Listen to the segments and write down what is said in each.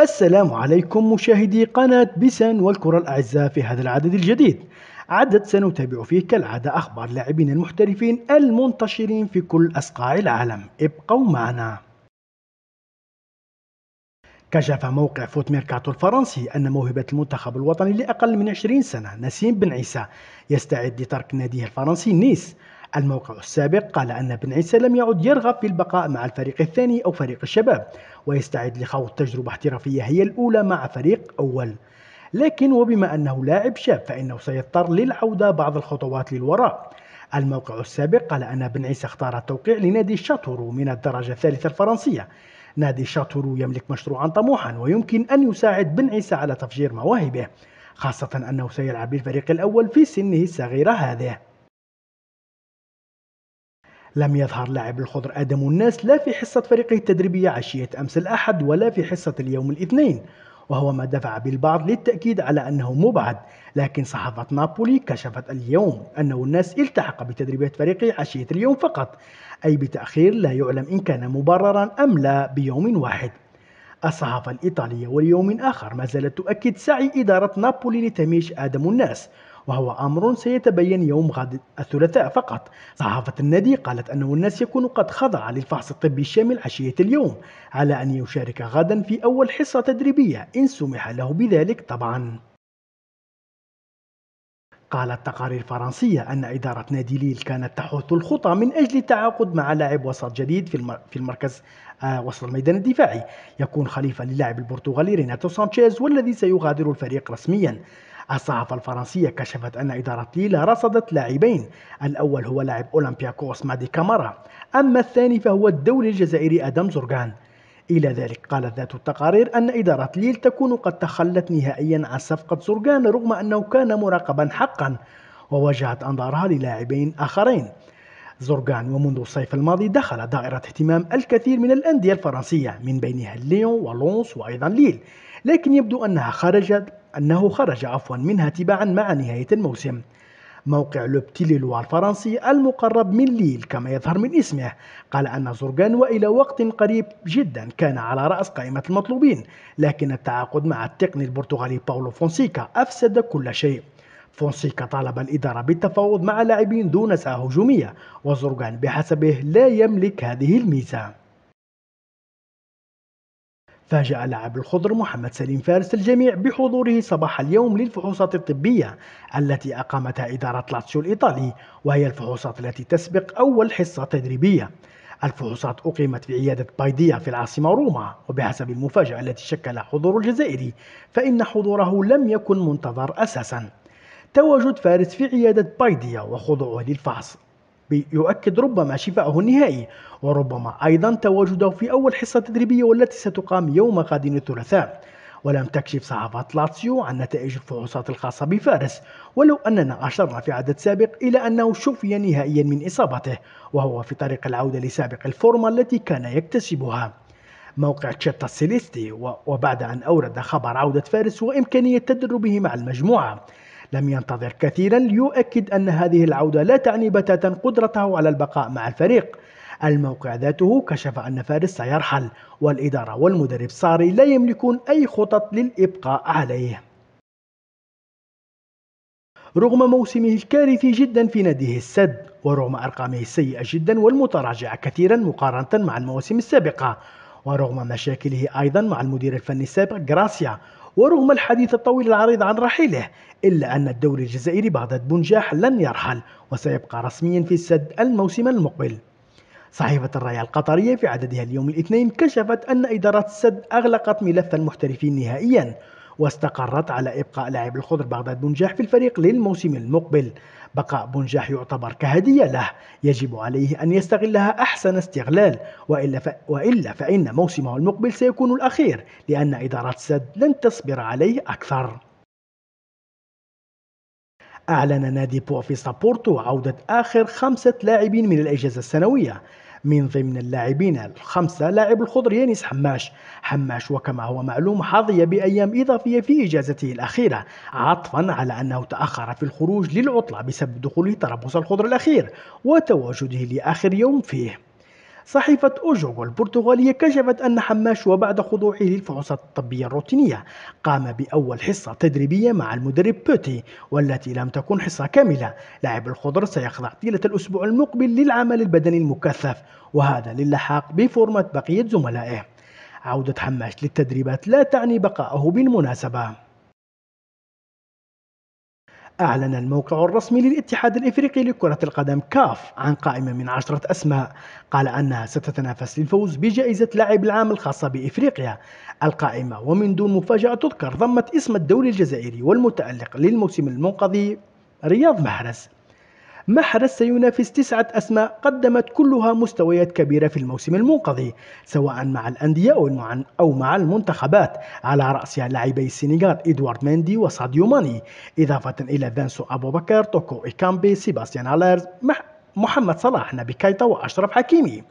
السلام عليكم مشاهدي قناة بيسان والكرة الأعزاء في هذا العدد الجديد عدد سنتابع فيه كالعادة أخبار لاعبين المحترفين المنتشرين في كل أصقاع العالم ابقوا معنا كشف موقع فوت ميركاتو الفرنسي أن موهبة المنتخب الوطني لأقل من 20 سنة نسيم بن عيسى يستعد لترك ناديه الفرنسي نيس الموقع السابق قال أن بن عيسى لم يعد يرغب في البقاء مع الفريق الثاني أو فريق الشباب ويستعد لخوض تجربة احترافية هي الأولى مع فريق أول لكن وبما أنه لاعب شاب فإنه سيضطر للعودة بعض الخطوات للوراء الموقع السابق قال أن بن عيسى اختار التوقيع لنادي شاتورو من الدرجة الثالثة الفرنسية نادي شاتورو يملك مشروعا طموحا ويمكن أن يساعد بن عيسى على تفجير مواهبه خاصة أنه سيلعب بالفريق الأول في سنه الصغيرة هذه لم يظهر لاعب الخضر آدم الناس لا في حصة فريقه التدريبية عشية أمس الأحد ولا في حصة اليوم الاثنين وهو ما دفع بالبعض للتأكيد على أنه مبعد لكن صحافة نابولي كشفت اليوم أنه الناس التحق بتدريبات فريقه عشية اليوم فقط أي بتأخير لا يعلم إن كان مبررا أم لا بيوم واحد الصحافة الإيطالية واليوم آخر ما زالت تؤكد سعي إدارة نابولي لتمييز آدم الناس وهو أمر سيتبين يوم غد الثلاثاء فقط صحافة النادي قالت أنه الناس يكون قد خضع للفحص الطبي الشامل عشية اليوم على أن يشارك غدا في أول حصة تدريبية إن سمح له بذلك طبعا قالت تقارير فرنسية أن إدارة نادي ليل كانت تحث الخطى من أجل التعاقد مع لاعب وسط جديد في المركز آه، وسط الميدان الدفاعي يكون خليفة للاعب البرتغالي ريناتو سانشيز والذي سيغادر الفريق رسميا الصحافة الفرنسية كشفت أن إدارة ليلا رصدت لاعبين الأول هو لاعب أولمبياكوس مادي كامارا أما الثاني فهو الدولي الجزائري آدم زرقان إلى ذلك قالت ذات التقارير أن إدارة ليل تكون قد تخلت نهائيا عن صفقة زرقان رغم أنه كان مراقبا حقا ووجهت أنظارها للاعبين آخرين زرقان ومنذ الصيف الماضي دخل دائرة اهتمام الكثير من الأندية الفرنسية من بينها ليون ولونس وأيضا ليل لكن يبدو أنها خرجت أنه خرج عفوا منها تباعا مع نهاية الموسم موقع لوبتيليلو الفرنسي المقرب من ليل كما يظهر من اسمه قال أن زرقان وإلى وقت قريب جدا كان على رأس قائمة المطلوبين لكن التعاقد مع التقني البرتغالي باولو فونسيكا أفسد كل شيء فونسيكا طالب الإدارة بالتفاوض مع لاعبين دون سعة هجومية وزرقان بحسبه لا يملك هذه الميزة فاجأ لاعب الخضر محمد سليم فارس الجميع بحضوره صباح اليوم للفحوصات الطبية التي أقامتها إدارة لاتسيو الإيطالي وهي الفحوصات التي تسبق أول حصة تدريبية الفحوصات أقيمت في عيادة بايديا في العاصمة روما وبحسب المفاجأة التي شكل حضور الجزائري فإن حضوره لم يكن منتظر أساسا تواجد فارس في عيادة بايديا وخضوعه للفحص يؤكد ربما شفائه النهائي وربما أيضا تواجده في أول حصة تدريبية والتي ستقام يوم غد الثلاثاء ولم تكشف صحافة لاتسيو عن نتائج الفحوصات الخاصة بفارس ولو أننا أشرنا في عدد سابق إلى أنه شفي نهائيا من إصابته وهو في طريق العودة لسابق الفورمة التي كان يكتسبها موقع تشيتا سيليستي وبعد أن أورد خبر عودة فارس وإمكانية تدربه مع المجموعة لم ينتظر كثيرا ليؤكد أن هذه العودة لا تعني بتاتا قدرته على البقاء مع الفريق الموقع ذاته كشف أن فارس سيرحل والإدارة والمدرب صاري لا يملكون أي خطط للإبقاء عليه رغم موسمه الكارثي جدا في ناديه السد ورغم أرقامه السيئة جدا والمتراجعة كثيرا مقارنة مع المواسم السابقة ورغم مشاكله أيضا مع المدير الفني السابق غراسيا ورغم الحديث الطويل العريض عن رحيله إلا أن الدوري الجزائري بعد بنجاح لن يرحل وسيبقى رسميا في السد الموسم المقبل صحيفة الراية القطرية في عددها اليوم الاثنين كشفت أن إدارة السد أغلقت ملف المحترفين نهائيا واستقرت على إبقاء لاعب الخضر بغداد بنجاح في الفريق للموسم المقبل بقاء بنجاح يعتبر كهدية له يجب عليه أن يستغلها أحسن استغلال وإلا, ف... وإلا فإن موسمه المقبل سيكون الأخير لأن إدارة سد لن تصبر عليه أكثر أعلن نادي بوفيستا بورتو عودة آخر خمسة لاعبين من الإجازة السنوية من ضمن اللاعبين الخمسة لاعب الخضر يانس حماش حماش وكما هو معلوم حظي بأيام إضافية في إجازته الأخيرة عطفا على أنه تأخر في الخروج للعطلة بسبب دخوله تربص الخضر الأخير وتواجده لآخر يوم فيه صحيفة أوجو البرتغالية كشفت أن حماش وبعد خضوعه للفحوصات الطبية الروتينية قام بأول حصة تدريبية مع المدرب بوتي والتي لم تكن حصة كاملة لاعب الخضر سيخضع طيلة الأسبوع المقبل للعمل البدني المكثف وهذا للحاق بفورمة بقية زملائه عودة حماش للتدريبات لا تعني بقائه بالمناسبة أعلن الموقع الرسمي للاتحاد الإفريقي لكرة القدم كاف عن قائمة من عشرة أسماء قال أنها ستتنافس للفوز بجائزة لاعب العام الخاصة بإفريقيا القائمة ومن دون مفاجأة تذكر ضمت اسم الدوري الجزائري والمتألق للموسم المنقضي رياض محرز محرز سينافس تسعة أسماء قدمت كلها مستويات كبيرة في الموسم المنقضي سواء مع الأندية أو مع المنتخبات على رأسها لاعبي السنغال إدوارد ميندي وساديو ماني إضافة إلى فانسو أبو بكر توكو إيكامبي سيباستيان هاليرز محمد صلاح نبي كايتا وأشرف حكيمي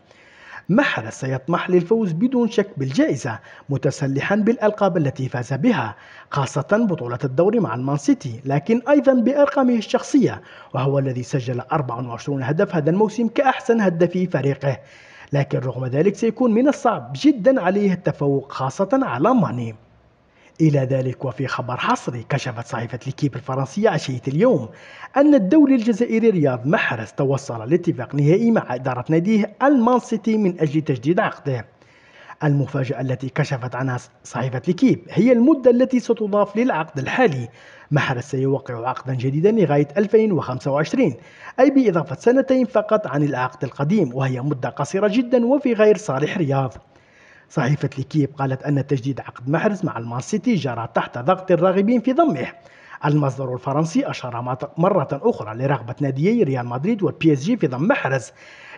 محرز سيطمح للفوز بدون شك بالجائزة متسلحا بالألقاب التي فاز بها خاصة بطولة الدوري مع المان سيتي لكن أيضا بأرقامه الشخصية وهو الذي سجل 24 هدف هذا الموسم كأحسن في فريقه لكن رغم ذلك سيكون من الصعب جدا عليه التفوق خاصة على ماني إلى ذلك وفي خبر حصري كشفت صحيفة ليكيب الفرنسية عشية اليوم أن الدولي الجزائري رياض محرز توصل لاتفاق نهائي مع إدارة ناديه المانسيتي من أجل تجديد عقده المفاجأة التي كشفت عنها صحيفة ليكيب هي المدة التي ستضاف للعقد الحالي محرز سيوقع عقدا جديدا لغاية 2025 أي بإضافة سنتين فقط عن العقد القديم وهي مدة قصيرة جدا وفي غير صالح رياض صحيفة ليكيب قالت أن تجديد عقد محرز مع المان سيتي جرى تحت ضغط الراغبين في ضمه المصدر الفرنسي أشار مرة أخرى لرغبة ناديي ريال مدريد والبي اس جي في ضم محرز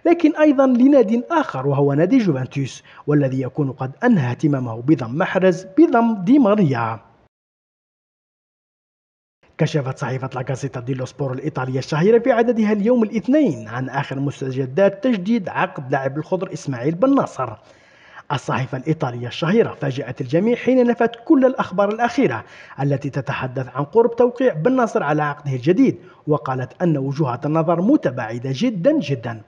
لكن أيضا لنادي آخر وهو نادي جوفنتوس والذي يكون قد أنهى اهتمامه بضم محرز بضم دي ماريا كشفت صحيفة لاكاسيتا دي سبور الإيطالية الشهيرة في عددها اليوم الاثنين عن آخر مستجدات تجديد عقد لاعب الخضر إسماعيل بن ناصر الصحيفة الإيطالية الشهيرة فاجأت الجميع حين نفت كل الأخبار الأخيرة التي تتحدث عن قرب توقيع بن نصر على عقده الجديد وقالت أن وجهات النظر متباعدة جدا جدا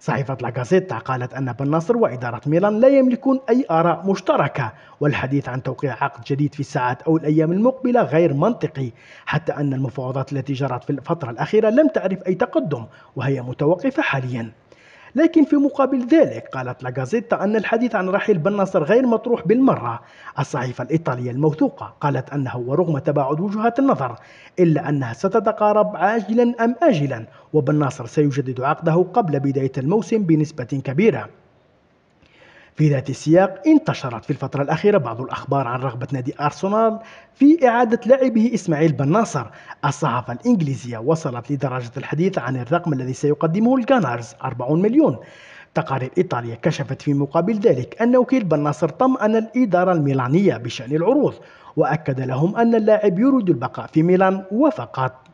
صحيفة لاغازيتا قالت أن بن نصر وإدارة ميلان لا يملكون أي آراء مشتركة والحديث عن توقيع عقد جديد في الساعات أو الأيام المقبلة غير منطقي حتى أن المفاوضات التي جرت في الفترة الأخيرة لم تعرف أي تقدم وهي متوقفة حالياً لكن في مقابل ذلك قالت لاغازيتا أن الحديث عن رحيل بن ناصر غير مطروح بالمرة الصحيفة الإيطالية الموثوقة قالت أنه ورغم تباعد وجهات النظر إلا أنها ستتقارب عاجلا أم آجلا وبن ناصر سيجدد عقده قبل بداية الموسم بنسبة كبيرة في ذات السياق انتشرت في الفترة الأخيرة بعض الأخبار عن رغبة نادي أرسنال في إعادة لاعبه إسماعيل بن ناصر الصحافة الإنجليزية وصلت لدرجة الحديث عن الرقم الذي سيقدمه الجانرز 40 مليون تقارير إيطاليا كشفت في مقابل ذلك أن وكيل بن ناصر طمأن الإدارة الميلانية بشأن العروض وأكد لهم أن اللاعب يريد البقاء في ميلان وفقط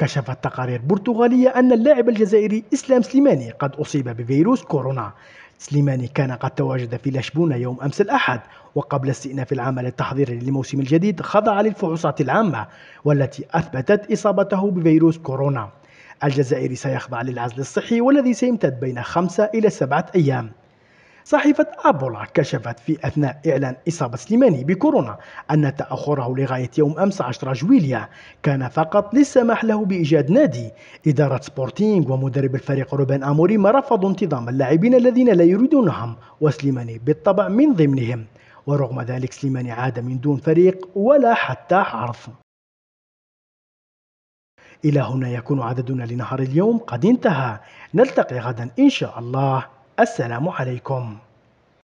كشفت تقارير برتغالية أن اللاعب الجزائري إسلام سليماني قد أصيب بفيروس كورونا سليماني كان قد تواجد في لشبونة يوم أمس الأحد وقبل استئناف العمل التحضيري للموسم الجديد خضع للفحوصات العامة والتي أثبتت إصابته بفيروس كورونا الجزائري سيخضع للعزل الصحي والذي سيمتد بين خمسة إلى سبعة أيام صحيفة أبولا كشفت في أثناء إعلان إصابة سليماني بكورونا أن تأخره لغاية يوم أمس 10 جويليا كان فقط للسماح له بإيجاد نادي إدارة سبورتينغ ومدرب الفريق أموري أموريم رفضوا انتظام اللاعبين الذين لا يريدونهم وسليماني بالطبع من ضمنهم ورغم ذلك سليماني عاد من دون فريق ولا حتى عرض إلى هنا يكون عددنا لنهار اليوم قد انتهى نلتقي غدا إن شاء الله السلام عليكم